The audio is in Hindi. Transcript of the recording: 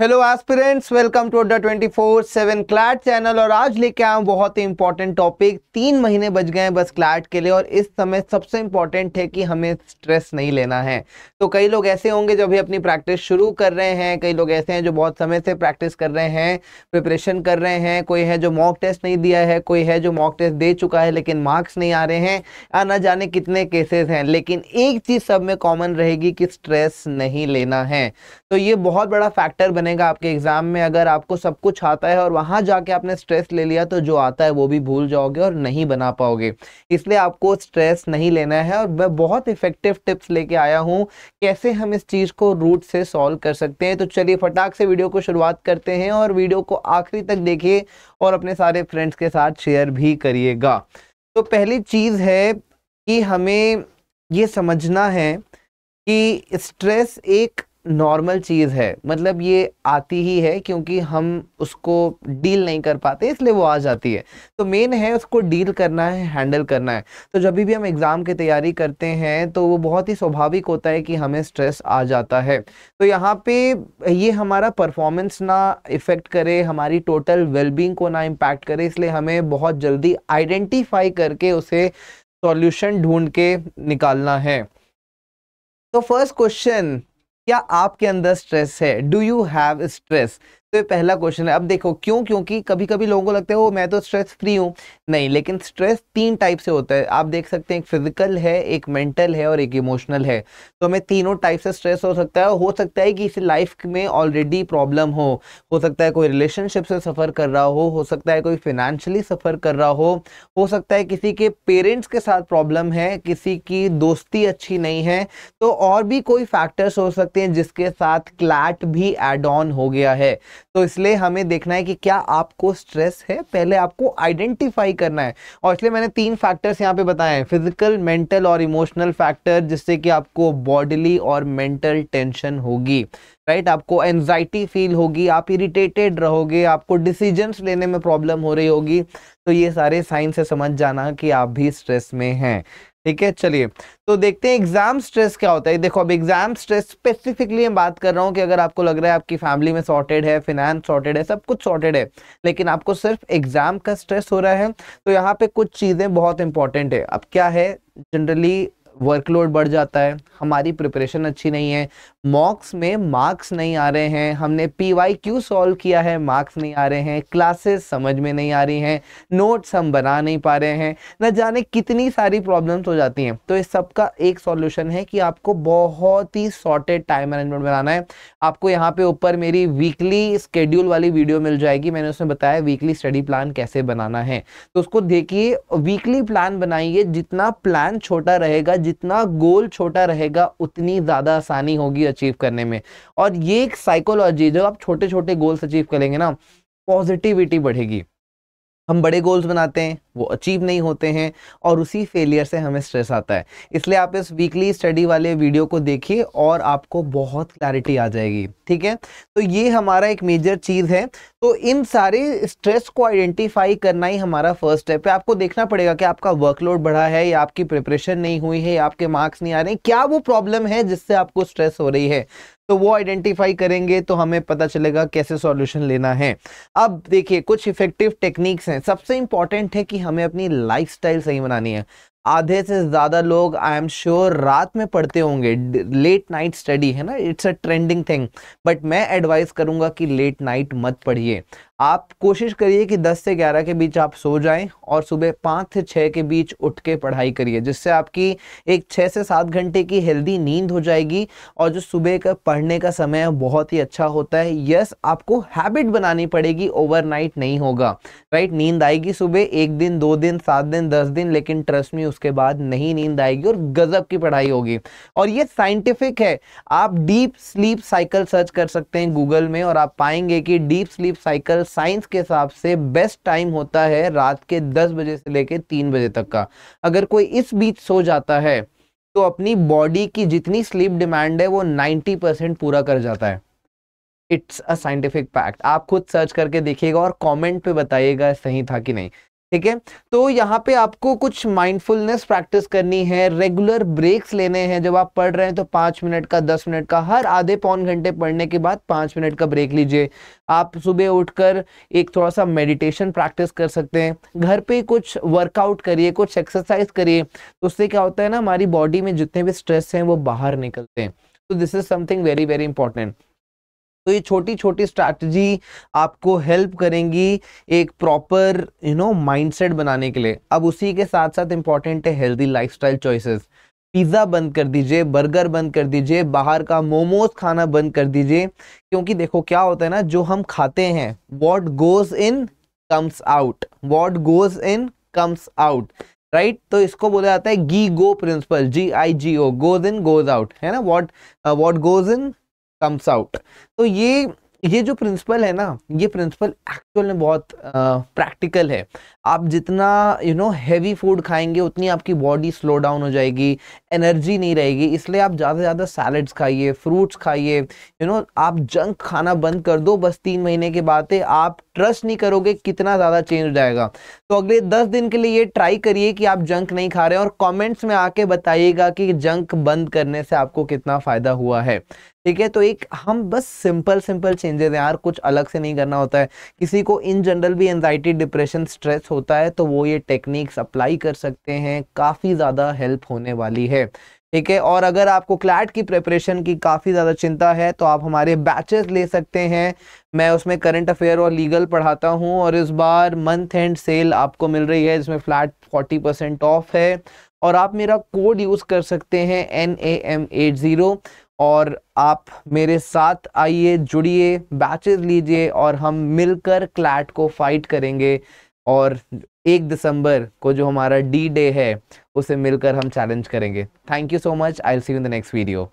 Hello aspirants welcome to Adda twenty four seven CLAT channel और आज लेके आया हूँ बहुत ही इंपॉर्टेंट टॉपिक तीन महीने बच गए हैं बस क्लैट के लिए और इस समय सबसे इंपॉर्टेंट है कि हमें स्ट्रेस नहीं लेना है तो कई लोग ऐसे होंगे जो भी अपनी प्रैक्टिस शुरू कर रहे हैं कई लोग ऐसे हैं जो बहुत समय से प्रैक्टिस कर रहे हैं प्रिपरेशन कर रहे हैं कोई है जो मॉक टेस्ट नहीं दिया है कोई है जो मॉक टेस्ट दे चुका है लेकिन मार्क्स नहीं आ रहे हैं या ना जाने कितने केसेस हैं लेकिन एक चीज़ सब में कॉमन रहेगी कि स्ट्रेस नहीं लेना है तो ये बहुत बड़ा फैक्टर बने बनेगा आपके एग्जाम में अगर आपको सब कुछ आता है और वहां जाके आपने स्ट्रेस ले लिया तो जो आता है वो भी भूल जाओगे और नहीं बना पाओगे इसलिए आपको स्ट्रेस नहीं लेना है और मैं बहुत इफेक्टिव टिप्स लेके आया हूँ कैसे हम इस चीज को रूट से सॉल्व कर सकते हैं तो चलिए फटाक से वीडियो को शुरुआत करते हैं और वीडियो को आखिरी तक देखिए और अपने सारे फ्रेंड्स के साथ शेयर भी करिएगा तो पहली चीज है कि हमें ये समझना है कि स्ट्रेस एक नॉर्मल चीज़ है मतलब ये आती ही है क्योंकि हम उसको डील नहीं कर पाते इसलिए वो आ जाती है तो मेन है उसको डील करना है हैंडल करना है तो जब भी हम एग्ज़ाम की तैयारी करते हैं तो वो बहुत ही स्वाभाविक होता है कि हमें स्ट्रेस आ जाता है तो यहाँ पे ये हमारा परफॉर्मेंस ना इफ़ेक्ट करे हमारी टोटल वेलबींग को ना इम्पैक्ट करे इसलिए हमें बहुत जल्दी आइडेंटिफाई करके उसे सॉल्यूशन ढूंढ के निकालना है तो फर्स्ट क्वेश्चन क्या आपके अंदर स्ट्रेस है डू यू हैव स्ट्रेस ये पहला क्वेश्चन है अब देखो क्यों क्योंकि कभी कभी लोगों को लगता है वो मैं तो स्ट्रेस फ्री हूँ नहीं लेकिन स्ट्रेस तीन टाइप से होता है आप देख सकते हैं एक फिजिकल है एक मेंटल है और एक इमोशनल है तो हमें तीनों टाइप से स्ट्रेस हो सकता है हो सकता है कि इस लाइफ में ऑलरेडी प्रॉब्लम हो हो सकता है कोई रिलेशनशिप से सफ़र कर रहा हो हो सकता है कोई फिनेंशली सफ़र कर रहा हो हो सकता है किसी के पेरेंट्स के साथ प्रॉब्लम है किसी की दोस्ती अच्छी नहीं है तो और भी कोई फैक्टर्स हो सकते हैं जिसके साथ क्लैट भी एड ऑन हो गया है तो इसलिए हमें देखना है कि क्या आपको स्ट्रेस है पहले आपको आइडेंटिफाई करना है और इसलिए मैंने तीन फैक्टर्स यहाँ पे बताए हैं फिजिकल मेंटल और इमोशनल फैक्टर जिससे कि आपको बॉडीली और मेंटल टेंशन होगी राइट right? आपको एनजाइटी फील होगी आप इरिटेटेड रहोगे आपको डिसीजंस लेने में प्रॉब्लम हो रही होगी तो ये सारे साइंस से समझ जाना कि आप भी स्ट्रेस में हैं ठीक है चलिए तो देखते हैं एग्जाम स्ट्रेस क्या होता है देखो अब एग्जाम स्ट्रेस स्पेसिफिकली मैं बात कर रहा हूँ कि अगर आपको लग रहा है आपकी फैमिली में सॉर्टेड है फिनेंस सॉर्टेड है सब कुछ सॉर्टेड है लेकिन आपको सिर्फ एग्जाम का स्ट्रेस हो रहा है तो यहाँ पे कुछ चीज़ें बहुत इंपॉर्टेंट है अब क्या है जनरली वर्कलोड बढ़ जाता है हमारी प्रिपरेशन अच्छी नहीं है मॉक्स में मार्क्स नहीं आ रहे हैं हमने पी वाई क्यू सॉल्व किया है मार्क्स नहीं आ रहे हैं क्लासेस समझ में नहीं आ रही हैं नोट्स हम बना नहीं पा रहे हैं न जाने कितनी सारी प्रॉब्लम्स हो जाती हैं तो इस सब का एक सॉल्यूशन है कि आपको बहुत ही शॉर्टेड टाइम मैनेजमेंट बनाना है आपको यहाँ पे ऊपर मेरी वीकली स्केड्यूल वाली वीडियो मिल जाएगी मैंने उसमें बताया वीकली स्टडी प्लान कैसे बनाना है तो उसको देखिए वीकली प्लान बनाइए जितना प्लान छोटा रहेगा जितना गोल छोटा रहेगा उतनी ज़्यादा आसानी होगी अचीव करने में और ये एक साइकोलॉजी जब आप छोटे छोटे गोल्स अचीव करेंगे ना पॉजिटिविटी बढ़ेगी हम बड़े गोल्स बनाते हैं वो अचीव नहीं होते हैं और उसी फेलियर से हमें स्ट्रेस आता है इसलिए आप इस वीकली स्टडी वाले वीडियो को देखिए और आपको बहुत क्लैरिटी आ जाएगी ठीक है तो ये हमारा एक मेजर चीज़ है तो इन सारे स्ट्रेस को आइडेंटिफाई करना ही हमारा फर्स्ट स्टेप है आपको देखना पड़ेगा कि आपका वर्कलोड बढ़ा है या आपकी प्रिपरेशन नहीं हुई है या आपके मार्क्स नहीं आ रहे हैं क्या वो प्रॉब्लम है जिससे आपको स्ट्रेस हो रही है तो वो आइडेंटिफाई करेंगे तो हमें पता चलेगा कैसे सॉल्यूशन लेना है अब देखिए कुछ इफेक्टिव टेक्निक्स हैं सबसे इंपॉर्टेंट है कि हमें अपनी लाइफस्टाइल सही बनानी है आधे से ज़्यादा लोग आई एम श्योर रात में पढ़ते होंगे लेट नाइट स्टडी है ना it's a trending thing but मैं एडवाइस करूंगा कि लेट नाइट मत पढ़िए आप कोशिश करिए कि 10 से 11 के बीच आप सो जाएं और सुबह 5 से 6 के बीच उठ के पढ़ाई करिए जिससे आपकी एक 6 से 7 घंटे की हेल्दी नींद हो जाएगी और जो सुबह का पढ़ने का समय है बहुत ही अच्छा होता है यस आपको हैबिट बनानी पड़ेगी ओवरनाइट नहीं होगा राइट नींद आएगी सुबह एक दिन दो दिन सात दिन दस दिन लेकिन ट्रस्ट में उसके बाद नहीं नींद आएगी और गजब की पढ़ाई होगी और ये साइंटिफिक है आप डीप स्लीप साइकिल सर्च कर सकते हैं गूगल में और आप पाएंगे कि डीप स्लीप साइकिल साइंस के हिसाब से बेस्ट टाइम होता है रात के दस बजे से लेकर तीन बजे तक का अगर कोई इस बीच सो जाता है तो अपनी बॉडी की जितनी स्लीप डिमांड है वो 90 परसेंट पूरा कर जाता है इट्स अ साइंटिफिक फैक्ट आप खुद सर्च करके देखिएगा और कमेंट पे बताइएगा सही था कि नहीं ठीक है तो यहाँ पे आपको कुछ माइंडफुलनेस प्रैक्टिस करनी है रेगुलर ब्रेक्स लेने हैं जब आप पढ़ रहे हैं तो पाँच मिनट का दस मिनट का हर आधे पौन घंटे पढ़ने के बाद पाँच मिनट का ब्रेक लीजिए आप सुबह उठकर एक थोड़ा सा मेडिटेशन प्रैक्टिस कर सकते हैं घर पे कुछ वर्कआउट करिए कुछ एक्सरसाइज करिए तो उससे क्या होता है ना हमारी बॉडी में जितने भी स्ट्रेस हैं वो बाहर निकलते हैं तो this is something very very important तो ये छोटी छोटी स्ट्रैटेजी आपको हेल्प करेंगी एक प्रॉपर यू नो माइंडसेट बनाने के लिए अब उसी के साथ साथ इम्पॉर्टेंट है हेल्दी लाइफस्टाइल चॉइसेस पिज़्ज़ा बंद कर दीजिए बर्गर बंद कर दीजिए बाहर का मोमोज खाना बंद कर दीजिए क्योंकि देखो क्या होता है ना जो हम खाते हैं what goes in comes out what goes in comes out right तो इसको बोला जाता है GIGO principle G I G O goes in goes out है ना what what goes in comes out तो ये ये जो प्रिंसिपल है ना ये प्रिंसिपल एक्चुअल में बहुत प्रैक्टिकल है आप जितना यू नो हैवी फूड खाएंगे उतनी आपकी बॉडी स्लो डाउन हो जाएगी एनर्जी नहीं रहेगी इसलिए आप ज़्यादा से ज़्यादा सैलड्स खाइए फ्रूट्स खाइए यू नो आप जंक खाना बंद कर दो बस तीन महीने के बाद आप ट्रस्ट नहीं करोगे कितना ज़्यादा चेंज हो जाएगा तो अगले दस दिन के लिए ये ट्राई करिए कि आप जंक नहीं खा रहे हैं और कॉमेंट्स में आके बताइएगा कि जंक बंद करने से आपको कितना फ़ायदा हुआ है ठीक है तो एक हम बस सिंपल सिंपल चेंजेस यार कुछ अलग से नहीं करना होता है किसी को इन जनरल भी एनजाइटी डिप्रेशन स्ट्रेस होता है तो वो ये टेक्निक्स अप्लाई कर सकते हैं काफ़ी ज़्यादा हेल्प होने वाली है ठीक है और अगर आपको क्लैट की प्रिपरेशन की काफ़ी ज़्यादा चिंता है तो आप हमारे बैचेस ले सकते हैं मैं उसमें करंट अफेयर और लीगल पढ़ाता हूँ और इस बार मंथ एंड सेल आपको मिल रही है जिसमें फ्लैट फोर्टी परसेंट ऑफ है और आप मेरा कोड यूज़ कर सकते हैं N A M eight zero और आप मेरे साथ आइए जुड़िए बैचेस लीजिए और हम मिलकर क्लैट को फाइट करेंगे और एक दिसंबर को जो हमारा डी डे है उसे मिलकर हम चैलेंज करेंगे thank you so much I see you in the next video